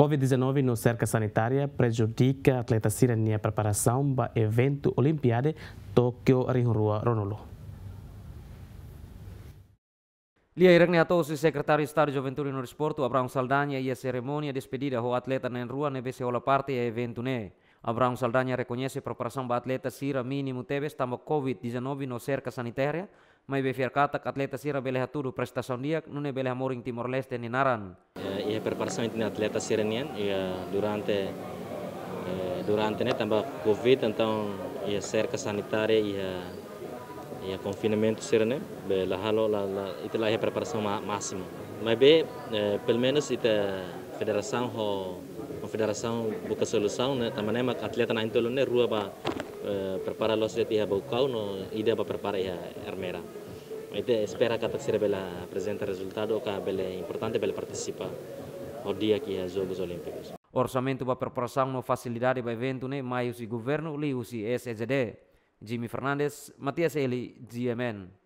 Covid-19 no cerca sanitária prejudica a atleta sirenia preparação para evento Olimpiade Tóquio Rinrua Ronolo. Lia Atos, secretário de Estado de Juventude no Esporto, Abraão Saldanha e a cerimônia despedida do atleta na rua nevece a parte e é evento né. Abraão Saldanha reconhece a preparação para atleta Sira mínimo teve também Covid-19 no cerca sanitária, mai be katak atleta sira beleha tudu prestasi dia nune beleha moring Timor Leste ni naran. Ya, ia preparação entre atleta sira nian, ia durante e, durante ne tambah Covid tentang ia serka sanitare ia ia confinement sira be bela halo la la ita la ia preparação máxima. be eh, ite menos ita ho confederação buka solução nih, também né atleta ain tolone rua ba e, prepara los tiha bau kau no ida ba prepara ya ermera. Ete espera que a bela apresenta resultado que bela importante bela participar o dia que é Jogos Olímpicos. Orçamento para preparação no facilidade para evento né mais o governo liu se SED. Jimmy Fernandes, Matias Eli, GMN.